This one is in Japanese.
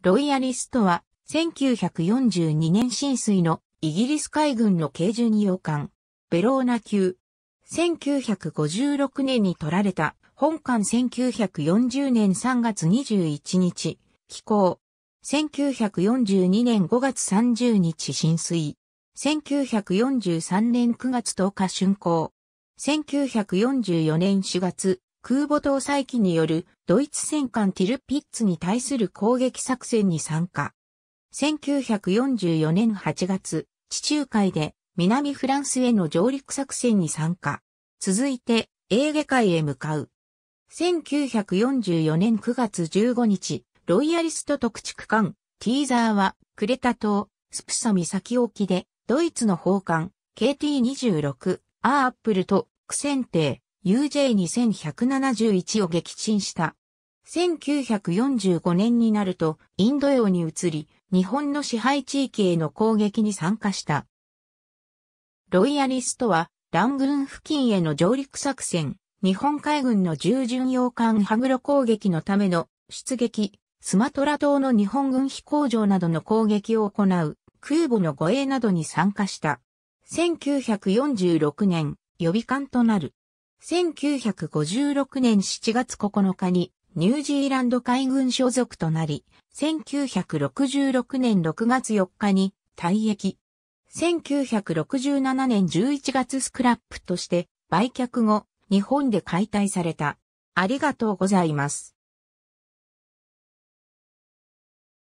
ロイヤリストは、1942年浸水のイギリス海軍の軽巡洋艦、ベローナ級。1956年に取られた、本艦1940年3月21日、寄港。1942年5月30日浸水。1943年9月10日竣工。1944年4月、空母搭載機によるドイツ戦艦ティルピッツに対する攻撃作戦に参加。1944年8月、地中海で南フランスへの上陸作戦に参加。続いて、エーゲ海へ向かう。1944年9月15日、ロイヤリスト特地区ティーザーは、クレタ島、スプサ岬沖で、ドイツの砲艦、KT-26、アーアップルと、苦戦艇、UJ2171 を撃沈した。1945年になるとインド洋に移り、日本の支配地域への攻撃に参加した。ロイヤリストは、ラングーン付近への上陸作戦、日本海軍の従巡洋艦ハグロ攻撃のための出撃、スマトラ島の日本軍飛行場などの攻撃を行う、空母の護衛などに参加した。1946年、予備艦となる。1956年7月9日にニュージーランド海軍所属となり、1966年6月4日に退役。1967年11月スクラップとして売却後、日本で解体された。ありがとうございます。